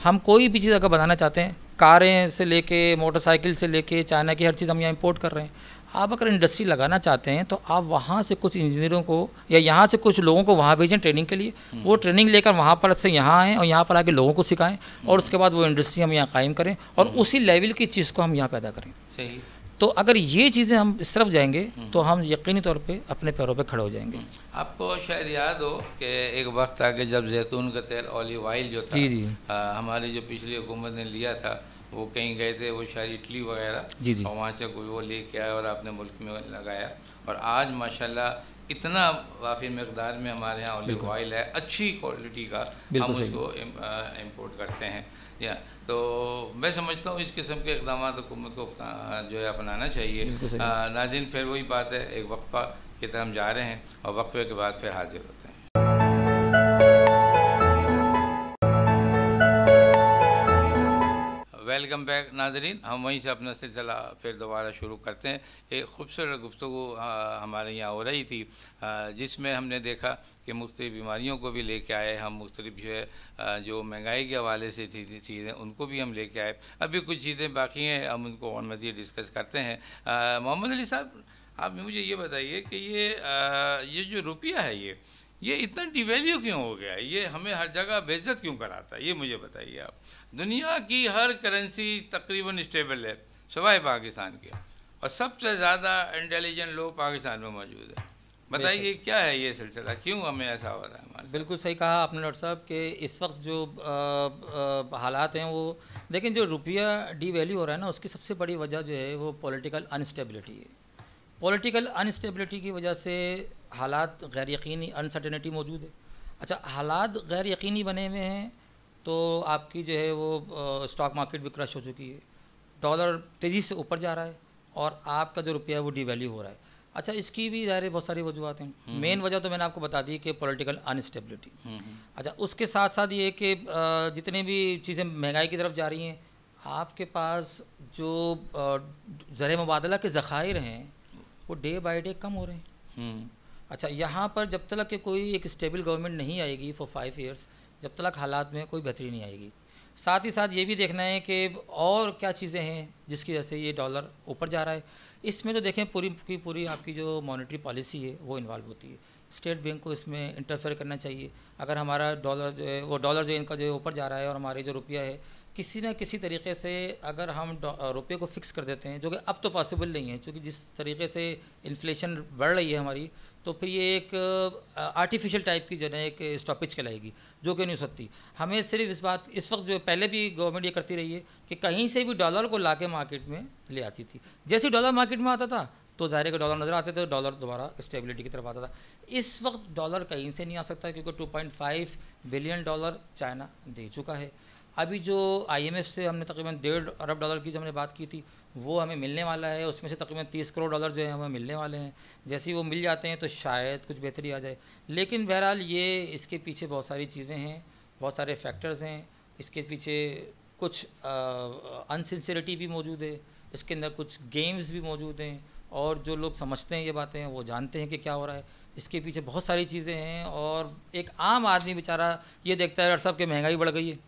हम कोई भी चीज़ अगर बनाना चाहते हैं कारें से लेके मोटरसाइकिल से लेके चाइना की हर चीज़ हम यहाँ इम्पोर्ट कर रहे हैं आप अगर इंडस्ट्री लगाना चाहते हैं तो आप वहाँ से कुछ इंजीनियरों को या यहाँ से कुछ लोगों को वहाँ भेजें ट्रेनिंग के लिए हम्म। वो ट्रेनिंग लेकर वहाँ पर से यहाँ आएँ और यहाँ पर आके लोगों को सिखाएं और हम्म। उसके बाद वो इंडस्ट्री हम यहाँ कायम करें और हम्म। उसी लेवल की चीज़ को हम यहाँ पैदा करें सही तो अगर ये चीज़ें हम इस तरफ जाएंगे तो हम यकीनी तौर पे अपने पैरों पे खड़े हो जाएंगे आपको शायद याद हो कि एक वक्त था कि जब जैतून का तेल ऑलिव ऑयल जो था जी जी आ, हमारी जो पिछली हुकूमत ने लिया था वो कहीं गए थे वो शायद इटली वगैरह जी जी वहाँ से कोई वो लेके आया और आपने मुल्क में लगाया और आज माशाल्लाह इतना वाफी मकदार में हमारे यहाँ ऑलिव ऑयल है अच्छी क्वालिटी का हम उसको इम्पोर्ट करते हैं या तो मैं समझता हूँ इस किस्म के इकदाम हुकूमत को जो है अपनाना चाहिए नाजिन फिर वही बात है एक वक्फा की तरह हम जा रहे हैं और वक्फे के बाद फिर हाजिर होते हैं वेलकम बैक नाजरीन हम वहीं से अपना सिलसिला फिर दोबारा शुरू करते हैं एक खूबसूरत गुफ्तु हमारे यहाँ हो रही थी जिसमें हमने देखा कि मुख्तु बीमारियों को भी लेके आए हम मुख्तलिफ जो है जो महंगाई के हवाले से थी चीज़ें उनको भी हम लेके आए अभी कुछ चीज़ें बाकी हैं हम उनको और मज़ीद डिस्कस करते हैं मोहम्मद अली साहब आप मुझे ये बताइए कि ये आ, ये जो रुपया है ये ये इतना डिवेल्यू क्यों हो गया ये हमें हर जगह बेजत क्यों कराता है ये मुझे बताइए आप दुनिया की हर करेंसी तकरीबन स्टेबल है सवाए पाकिस्तान के और सबसे ज़्यादा इंटेलिजेंट लोग पाकिस्तान में मौजूद है बताइए क्या है ये सिलसिला क्यों हमें ऐसा हो रहा है हमारे बिल्कुल सही कहा आपने डॉक्टर साहब कि इस वक्त जो आ, आ, हालात हैं वो लेकिन जो रुपया डी हो रहा है ना उसकी सबसे बड़ी वजह जो है वो पॉलिटिकल अनस्टेबिलिटी है पॉलिटिकल अनस्टेबिलिटी की वजह से हालात गैर यकीनी अनसर्टेनिटी मौजूद है अच्छा हालात गैर यकीनी बने हुए हैं तो आपकी जो है वो स्टॉक मार्केट भी क्रश हो चुकी है डॉलर तेज़ी से ऊपर जा रहा है और आपका जो रुपया है वो डिवैल्यू हो रहा है अच्छा इसकी भी ज़ाहिर बहुत सारी वजूहत हैं मेन हम्म। वजह तो मैंने आपको बता दी कि पॉलिटिकल अनस्टेबिलिटी हम्म, हम्म। अच्छा उसके साथ साथ ये कि जितने भी चीज़ें महंगाई की तरफ जा रही हैं आपके पास जो ज़र मुबादला के ज़ख़ायर हैं वो डे बाय डे कम हो रहे हैं हम्म। अच्छा यहाँ पर जब तक कि कोई एक स्टेबल गवर्नमेंट नहीं आएगी फॉर फाइव ईयर्स जब तक हालात में कोई बेहतरी नहीं आएगी साथ ही साथ ये भी देखना है कि और क्या चीज़ें हैं जिसकी वजह से ये डॉलर ऊपर जा रहा है इसमें जो तो देखें पूरी की पूरी आपकी जो मॉनेटरी पॉलिसी है वो इन्वॉल्व होती है स्टेट बैंक को इसमें इंटरफेयर करना चाहिए अगर हमारा डॉलर जो है वो डॉलर जो इनका जो ऊपर जा रहा है और हमारे जो रुपया है किसी न किसी तरीके से अगर हम रुपये को फिक्स कर देते हैं जो कि अब तो पॉसिबल नहीं है क्योंकि जिस तरीके से इन्फ्लेशन बढ़ रही है हमारी तो फिर ये एक आर्टिफिशियल टाइप की जो है एक स्टॉपेज कहलाएगी जो कि नहीं हो सकती हमें सिर्फ इस बात इस वक्त जो पहले भी गवर्नमेंट ये करती रही है कि कहीं से भी डॉलर को ला के मार्केट में ले आती थी जैसे डॉलर मार्केट में आता था तो दायरे के डॉलर नज़र आते थे डॉलर दोबारा स्टेबिलिटी की तरफ आता था इस वक्त डॉलर कहीं से नहीं आ सकता क्योंकि 2.5 बिलियन डॉलर चाइना दे चुका है अभी जो आईएमएफ से हमने तकरीबन डेढ़ अरब डॉलर की जो हमने बात की थी वो हमें मिलने वाला है उसमें से तकरीबन तीस करोड़ डॉलर जो है हमें मिलने वाले हैं जैसे ही वो मिल जाते हैं तो शायद कुछ बेहतरी आ जाए लेकिन बहरहाल ये इसके पीछे बहुत सारी चीज़ें हैं बहुत सारे फैक्टर्स हैं इसके पीछे कुछ अनसिंसियरिटी भी मौजूद है इसके अंदर कुछ गेम्स भी मौजूद हैं और जो लोग समझते हैं ये बातें वो जानते हैं कि क्या हो रहा है इसके पीछे बहुत सारी चीज़ें हैं और एक आम आदमी बेचारा ये देखता है डॉक्टर साहब कि महंगाई बढ़ गई है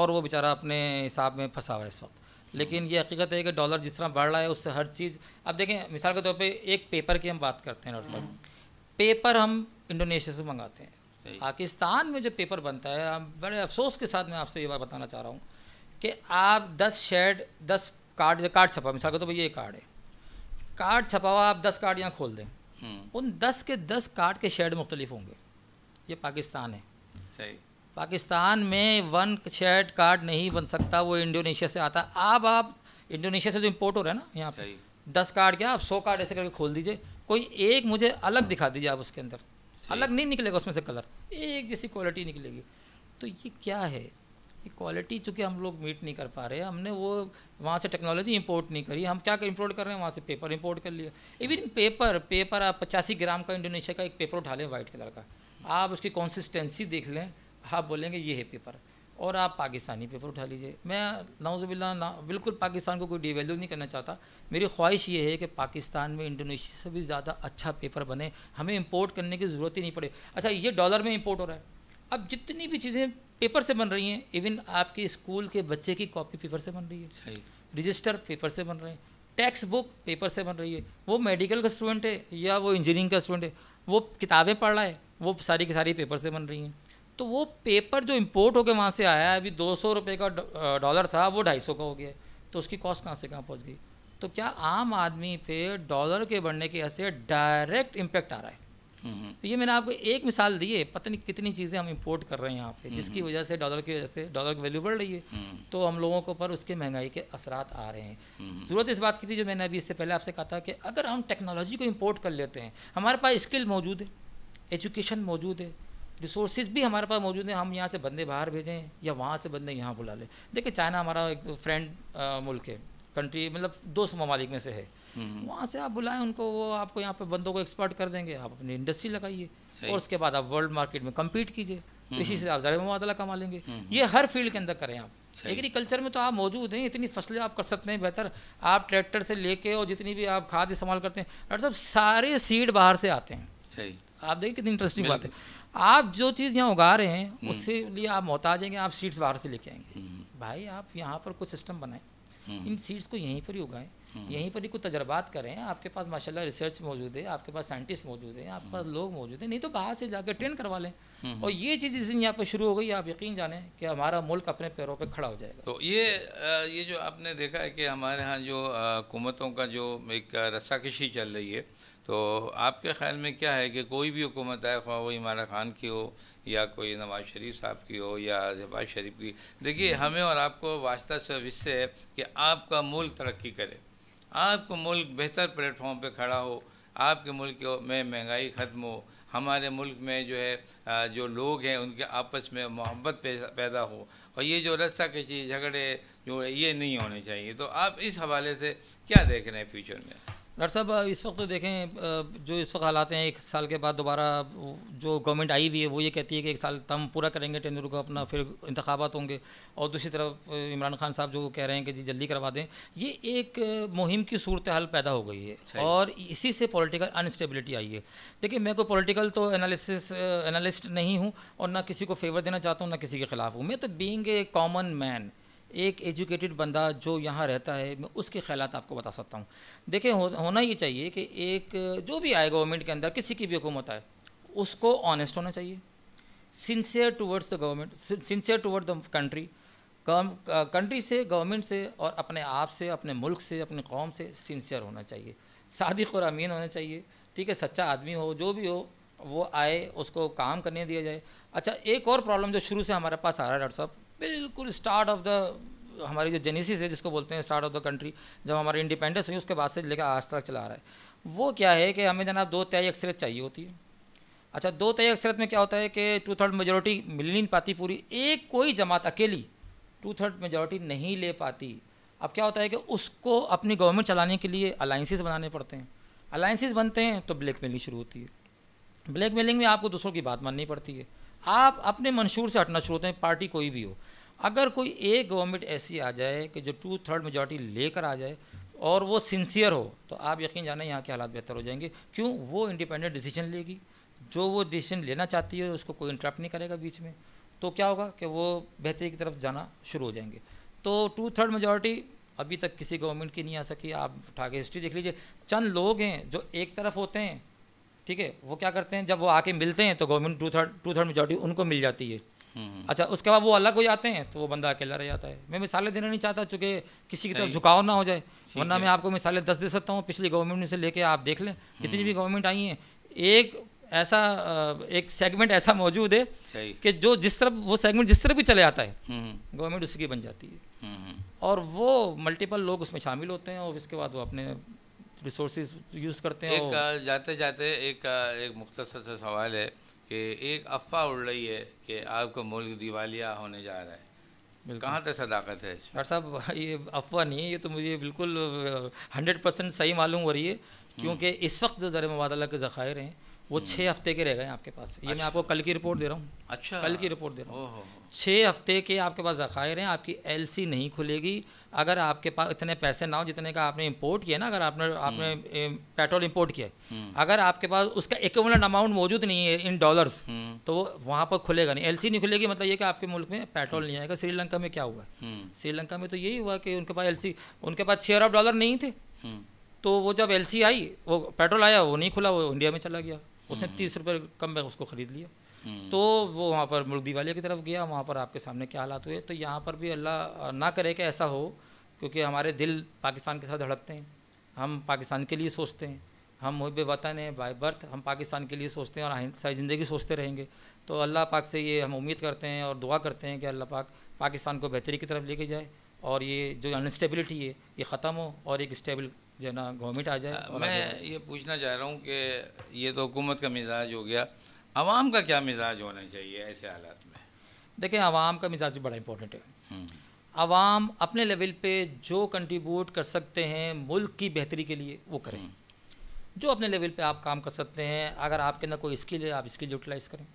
और वो बेचारा अपने हिसाब में फंसा हुआ है इस वक्त लेकिन ये हकीकत है कि डॉलर जिस तरह बढ़ रहा है उससे हर चीज़ अब देखें मिसाल के तौर तो पर एक पेपर की हम बात करते हैं डॉक्टर साहब पेपर हम इंडोनेशिया से मंगाते हैं पाकिस्तान में जो पेपर बनता है हम बड़े अफसोस के साथ मैं आपसे ये बात बताना चाह रहा हूँ कि आप दस शेड दस कार्ड कार्ड छपा मिसाल के तौर तो पर ये कार्ड है कार्ड छपा हुआ आप दस कार्ड यहाँ खोल दें हम्म। उन दस के दस कार्ड के शेड मुख्तलिफ होंगे ये पाकिस्तान है सही पाकिस्तान में वन शेड कार्ड नहीं बन सकता वो इंडोनेशिया से आता अब आप इंडोनेशिया से जो इम्पोर्ट हो रहा है ना यहाँ पे दस कार्ड क्या आप सौ कार्ड ऐसे करके खोल दीजिए कोई एक मुझे अलग दिखा दीजिए आप उसके अंदर अलग नहीं निकलेगा उसमें से कलर एक जैसी क्वालिटी निकलेगी तो ये क्या है ये क्वालिटी चूँकि हम लोग मीट नहीं कर पा रहे हमने वो वहाँ से टेक्नोलॉजी इंपोर्ट नहीं करी हम क्या कर इम्पोर्ट कर रहे हैं वहाँ से पेपर इंपोर्ट कर लिया इवन पेपर पेपर आप पचासी ग्राम का इंडोनेशिया का एक पेपर उठा लें वाइट कलर का आप उसकी कंसिस्टेंसी देख लें आप बोलेंगे ये है पेपर और आप पाकिस्तानी पेपर उठा लीजिए मैं नाउजबिल्ला ना बिल्कुल पाकिस्तान को कोई डिवेल्यू नहीं करना चाहता मेरी ख्वाहिश ये है कि पाकिस्तान में इंडोनेशिया से भी ज़्यादा अच्छा पेपर बने हमें इम्पोर्ट करने की ज़रूरत ही नहीं पड़े अच्छा ये डॉलर में इम्पोर्ट हो रहा है अब जितनी भी चीज़ें पेपर से बन रही हैं इवन आपके स्कूल के बच्चे की कॉपी पेपर से बन रही है सही रजिस्टर पेपर से बन रहे हैं टेक्स्ट बुक पेपर से बन रही है वो मेडिकल का स्टूडेंट है या वो इंजीनियरिंग का स्टूडेंट है वो किताबें पढ़ रहा है वो सारी की सारी पेपर से बन रही हैं तो वो पेपर जो इम्पोर्ट होकर वहाँ से आया है अभी दो सौ रुपये का डॉलर था वो ढाई सौ का हो गया तो उसकी कॉस्ट कहाँ से कहाँ पहुँच गई तो क्या आम आदमी पे डॉलर के बढ़ने के ऐसे डायरेक्ट इम्पेक्ट आ रहा है तो ये मैंने आपको एक मिसाल दी है पता नहीं कितनी चीज़ें हम इम्पोर्ट कर रहे हैं यहाँ पे जिसकी वजह से डॉलर की वजह से डॉलर की वैल्यू बढ़ रही है हम्म। तो हम लोगों के ऊपर उसके महंगाई के असरात आ रहे हैं ज़रूरत इस बात की थी जो मैंने अभी इससे पहले आपसे कहा था कि अगर हम टेक्नोलॉजी को इम्पोर्ट कर लेते हैं हमारे पास स्किल मौजूद है एजुकेशन मौजूद है रिसोर्सेज भी हमारे पास मौजूद हैं हम यहाँ से बंदे बाहर भेजें या वहाँ से बंदे यहाँ बुला लें देखिए चाइना हमारा एक फ्रेंड मुल्क है कंट्री मतलब दोस्त ममालिक में से है हम्म। वहाँ से आप बुलाएं उनको वो आपको यहाँ पे बंदों को एक्सपर्ट कर देंगे आप अपनी इंडस्ट्री लगाइए और उसके बाद आप वर्ल्ड मार्केट में कम्पीट कीजिए हम्म। इसी से आप ज़्यादा मुबादला कमा लेंगे हम्म। ये हर फील्ड के अंदर करें आप एग्रीकल्चर में तो आप मौजूद हैं इतनी फसलें आप कर सकते हैं बेहतर आप ट्रैक्टर से लेके और जितनी भी आप खाद इस्तेमाल करते हैं डॉक्टर साहब सारे सीड बाहर से आते हैं सही आप देखिए कितनी इंटरेस्टिंग बात है आप जो चीज़ यहाँ उगा रहे हैं हम्म। उससे लिए आप मोहताज हैं आप सीड्स बाहर से लेके आएंगे हम्म। भाई आप यहाँ पर कुछ सिस्टम बनाएं हम्म। इन सीड्स को यहीं पर ही उगाएं यहीं पर ही कुछ तजर्बात करें आपके पास माशाल्लाह रिसर्च मौजूद है आपके पास साइंटिस्ट मौजूद हैं आपके पास लोग मौजूद हैं नहीं तो बाहर से जाकर ट्रेन करवा लें और ये चीज़ जिस दिन यहाँ पर शुरू हो गई आप यकीन जाने कि हमारा मुल्क अपने पैरों पर पे खड़ा हो जाएगा तो ये ये जो आपने देखा है कि हमारे यहाँ जो हुकूमतों का जो एक रस्साकशी चल रही है तो आपके ख्याल में क्या है कि कोई भी हुकूमत आए खा वो इमार खान की हो या कोई नवाज शरीफ साहब की हो या जबाज शरीफ की देखिए हम्म। हमें और आपको वास्ता सब इससे है कि आपका मुल्क तरक्की करे आपको मुल्क बेहतर प्लेटफॉर्म पर खड़ा हो आपके मुल्क में महंगाई ख़त्म हो हमारे मुल्क में जो है जो लोग हैं उनके आपस में मोहब्बत पैदा हो और ये जो रस्सा कशी झगड़े जो ये नहीं होने चाहिए तो आप इस हवाले से क्या देख रहे हैं फ्यूचर में डॉक्टर साहब इस वक्त तो देखें जो इस वक्त हालात हैं एक साल के बाद दोबारा जो गवर्नमेंट आई हुई है वो ये कहती है कि एक साल तम पूरा करेंगे टेंडर को अपना फिर इंतबात होंगे और दूसरी तरफ इमरान खान साहब जो कह रहे हैं कि जी जल्दी करवा दें ये एक मुहिम की सूरत हाल पैदा हो गई है और इसी से पॉलिटिकल अनस्टेबिलिटी आई है देखिए मैं कोई पोलिटिकल तो एनालिसिस एनालिस्ट नहीं हूँ और ना किसी को फेवर देना चाहता हूँ ना किसी के ख़िलाफ़ हूँ मैं तो बींग ए कॉमन मैन एक एजुकेटेड बंदा जो यहाँ रहता है मैं उसके ख्याल आपको बता सकता हूँ देखिए हो, होना ये चाहिए कि एक जो भी आए गवर्नमेंट के अंदर किसी की भी हुकूमत आए उसको ऑनेस्ट होना चाहिए sincere towards the government sincere toward the country country से गवर्नमेंट से और अपने आप से अपने मुल्क से अपने कौम से सिंसियर होना चाहिए सादिक और अमीन होना चाहिए ठीक है सच्चा आदमी हो जो भी हो वो आए उसको काम करने दिया जाए अच्छा एक और प्रॉब्लम जो शुरू से हमारे पास आ रहा है डॉक्टर साहब बिल्कुल स्टार्ट ऑफ द हमारी जो जेनेसिस है जिसको बोलते हैं स्टार्ट ऑफ द कंट्री जब हमारा इंडिपेंडेंस हुई उसके बाद से लेकर आज तक चला रहा है वो क्या है कि हमें जनाब दो तय अक्सरत चाहिए होती है अच्छा दो तय अक्सरत में क्या होता है कि टू थर्ड मेजोरिटी मिल नहीं पाती पूरी एक कोई जमात अकेली टू थर्ड मेजोरिटी नहीं ले पाती अब क्या होता है कि उसको अपनी गवर्नमेंट चलाने के लिए अलाइंसिस बनाने पड़ते हैं अलाइंसिस बनते हैं तो ब्लैक मेलिंग शुरू होती है ब्लैक मेलिंग में आपको दूसरों की बात माननी पड़ती है आप अपने मंशूर से हटना शुरू होते हैं पार्टी कोई भी हो अगर कोई एक गवर्नमेंट ऐसी आ जाए कि जो टू थर्ड मेजोरिटी लेकर आ जाए और वो सिंसियर हो तो आप यकीन जाने यहाँ के हालात बेहतर हो जाएंगे क्यों वो इंडिपेंडेंट डिसीजन लेगी जो वो डिसीजन लेना चाहती है उसको कोई इंटरप्ट नहीं करेगा बीच में तो क्या होगा कि वो बेहतरी की तरफ जाना शुरू हो जाएंगे तो टू थर्ड मेजोरिटी अभी तक किसी गवर्नमेंट की नहीं आ सकी आप उठा के हिस्ट्री देख लीजिए चंद लोग हैं जो एक तरफ होते हैं ठीक है वो क्या करते हैं जब वो आके मिलते हैं तो government two third two third majority उनको मिल जाती है हम्म। अच्छा उसके बाद वो अलग हो जाते हैं तो वो बंदा अकेला रह जाता है मैं मिसालें देना नहीं चाहता चूंकि किसी की तरफ झुकाव ना हो जाए वरना मैं आपको मिसालें दस दे सकता हूँ पिछली गवर्नमेंट से लेके आप देख लें कितनी भी गवर्नमेंट हम्म। आई है एक ऐसा एक सेगमेंट ऐसा मौजूद है कि जो जिस तरफ वो सेगमेंट जिस तरफ भी चले जाता है गवर्नमेंट हम्म। उसकी बन जाती है और वो मल्टीपल लोग उसमें शामिल होते हैं और इसके बाद वो अपने रिसोर्सेज यूज़ करते हैं एक जाते जाते एक एक मुख्तर सा सवाल है कि एक अफवाह उड़ रही है कि आपका मुल्क दिवालिया होने जा रहा है कहाँ तक सदाकत है डॉक्टर साहब ये अफवाह नहीं है ये तो मुझे बिल्कुल हंड्रेड परसेंट सही मालूम हो रही है हम्म। क्योंकि इस वक्त जो ज़र मबादला के ज़ख़ायर हैं वो छः हफ्ते के रह गए आपके पास ये अच्छा। मैं आपको कल की रिपोर्ट दे रहा हूँ अच्छा कल की रिपोर्ट दे रहा हूँ छः हफ्ते के आपके पास ज़खायर हैं आपकी सी नहीं खुलेगी अगर आपके पास इतने पैसे ना हो जितने का आपने इम्पोर्ट किया ना अगर आपने आपने पेट्रोल इम्पोर्ट हम्म। किया हम्म। अगर आपके पास उसका इक्वलेंट अमाउंट मौजूद नहीं है इन डॉलर्स हम्म। तो वो वहाँ पर खुलेगा नहीं एल नहीं खुलेगी मतलब ये कि आपके मुल्क में पेट्रोल नहीं आएगा श्रीलंका में क्या हुआ श्रीलंका में तो यही हुआ कि उनके पास एल उनके पास छः अरब डॉलर नहीं थे तो वो जब एल आई वो पेट्रोल आया वो नहीं खुला वो इंडिया में चला गया उसने तीस रुपये कम में उसको ख़रीद लिया हम्म। तो वो वहाँ पर मुर्दी वाले की तरफ गया वहाँ पर आपके सामने क्या हालात हुए तो यहाँ पर भी अल्लाह ना करे कि ऐसा हो क्योंकि हमारे दिल पाकिस्तान के साथ धड़कते हैं हम पाकिस्तान के लिए सोचते हैं हम मुहब वतन है बाय बर्थ हम पाकिस्तान के लिए सोचते हैं और सारी ज़िंदगी सोचते रहेंगे तो अल्लाह पाक से ये हम उम्मीद करते हैं और दुआ करते हैं कि अल्लाह पाक पाकिस्तान को बेहतरी की तरफ लेके जाए और ये जो अनस्टेबिलिटी है ये ख़त्म हो और एक स्टेबल जो ना गवर्नमेंट आ जाए मैं ये पूछना चाह रहा हूँ कि ये तो हुकूमत का मिजाज हो गया आवाम का क्या मिजाज होना चाहिए ऐसे हालात में देखें आवाम का मिजाज बड़ा इंपॉर्टेंट है हम्म। आवाम अपने लेवल पे जो कंट्रीब्यूट कर सकते हैं मुल्क की बेहतरी के लिए वो करें हम्म। जो अपने लेवल पे आप काम कर सकते हैं अगर आपके अंदर कोई स्किल है आप स्किल यूटिलाइज़ करें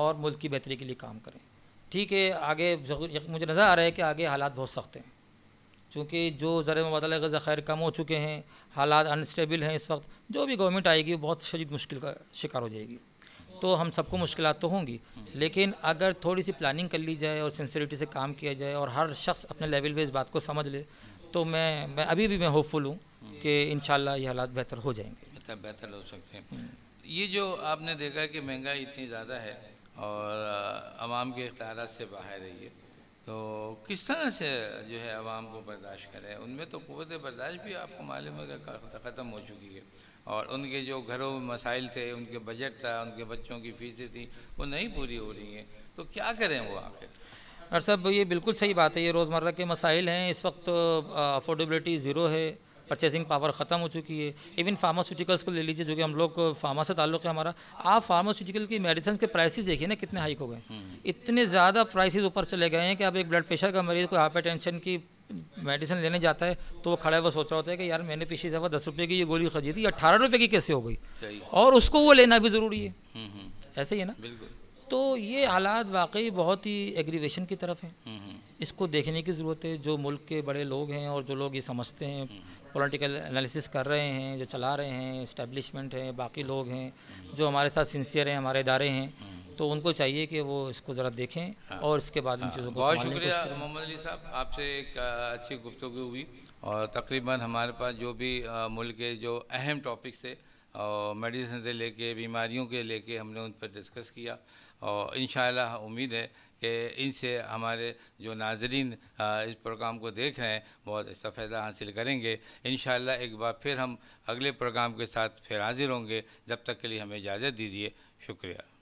और मुल्क की बेहतरी के लिए काम करें ठीक है आगे मुझे नज़र आ रहा है कि आगे हालात बहुत सख्त हैं चूँकि जो ज़र मुबादला का ज़ख़ैर कम हो चुके हैं हालात अनस्टेबल हैं इस वक्त जो भी गवर्नमेंट आएगी वो बहुत शदीद मुश्किल का शिकार हो जाएगी तो हम सबको मुश्किल तो होंगी लेकिन अगर थोड़ी सी प्लानिंग कर ली जाए और सेंसरिटी से काम किया जाए और हर शख्स अपने लेवल पे इस बात को समझ ले तो मैं मैं अभी भी मैं होपफुल हूँ कि इन ये हालात बेहतर हो जाएंगे मतलब बेहतर हो सकते हैं ये जो आपने देखा कि महंगाई इतनी ज़्यादा है और आवाम के इख्तार से बाहर है ये तो किस तरह से जो है आवाम को बर्दाश्त करें उनमें तो क़वत बर्दाश्त भी आपको मालूम है कि ख़त्म तो हो चुकी है और उनके जो घरों में मसाइल थे उनके बजट था उनके बच्चों की फीसें थी वो नहीं पूरी हो रही हैं तो क्या करें वो आखिर डॉक्टर साहब ये बिल्कुल सही बात है ये रोज़मर्रा के मसाइल हैं इस वक्त अफोर्डेबिलिटी ज़ीरो है परचेसिंग पावर ख़त्म हो चुकी है इवन फार्मास्यूटिकल्स को ले लीजिए जो कि हम लोग फार्मा से ताल्लुक है हमारा आप फार्मास्यूटिकल की मेडिसिन के प्राइसेस देखिए ना कितने हाइक हो गए हम्म। इतने ज़्यादा प्राइसेस ऊपर चले गए हैं कि अब एक ब्लड प्रेशर का मरीज़ को हाइपर की मेडिसिन लेने जाता है तो वो खड़ा हुआ सोच रहा होता है कि यार मैंने पिछली दफ़ा दस रुपये की ये गोली खरीदी थी अट्ठारह रुपये की कैसे हो गई और उसको वो लेना भी ज़रूरी है हम्म, हम्म। ऐसे ही है ना बिल्कुल तो ये हालात वाकई बहुत ही एग्रीवेशन की तरफ है इसको देखने की ज़रूरत है जो मुल्क के बड़े लोग हैं और जो लोग ये समझते हैं पॉलिटिकल एनालिसिस कर रहे हैं जो चला रहे हैं इस्टेब्लिशमेंट है बाकी लोग हैं जो हमारे साथ सिंसियर हैं हमारे इदारे हैं तो उनको चाहिए कि वो इसको ज़रा देखें हाँ, और इसके बाद इन हाँ। चीज़ों को बहुत शुक्रिया मोहम्मद अली साहब आपसे एक अच्छी गुफ्तु हुई और तकरीबन हमारे पास जो भी मुल्क के जो अहम टॉपिक्स थे और मेडिसिन से लेके बीमारियों के लेके हमने उन पर डिस्कस किया और इन उम्मीद है कि इनसे हमारे जो नाजरीन इस प्रोग्राम को देख रहे हैं बहुत अच्छा फ़ायदा हासिल करेंगे इन एक बार फिर हम अगले प्रोग्राम के साथ फिर हाजिर होंगे जब तक के लिए हमें इजाज़त दीजिए शुक्रिया